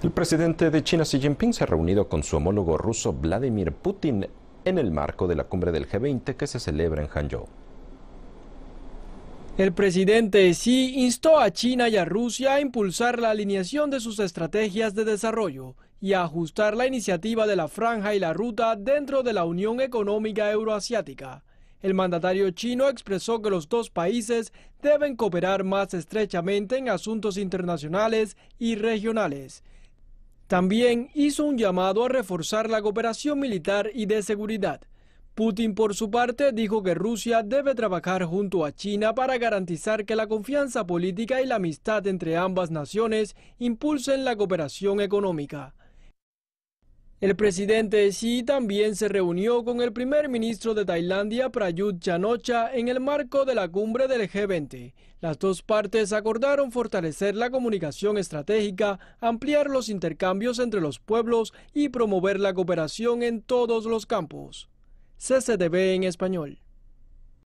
El presidente de China Xi Jinping se ha reunido con su homólogo ruso Vladimir Putin en el marco de la cumbre del G20 que se celebra en Hangzhou. El presidente Xi instó a China y a Rusia a impulsar la alineación de sus estrategias de desarrollo y a ajustar la iniciativa de la franja y la ruta dentro de la Unión Económica Euroasiática. El mandatario chino expresó que los dos países deben cooperar más estrechamente en asuntos internacionales y regionales también hizo un llamado a reforzar la cooperación militar y de seguridad. Putin, por su parte, dijo que Rusia debe trabajar junto a China para garantizar que la confianza política y la amistad entre ambas naciones impulsen la cooperación económica. El presidente Xi también se reunió con el primer ministro de Tailandia Prayut Chanocha en el marco de la cumbre del G20. Las dos partes acordaron fortalecer la comunicación estratégica, ampliar los intercambios entre los pueblos y promover la cooperación en todos los campos. CCTV en español.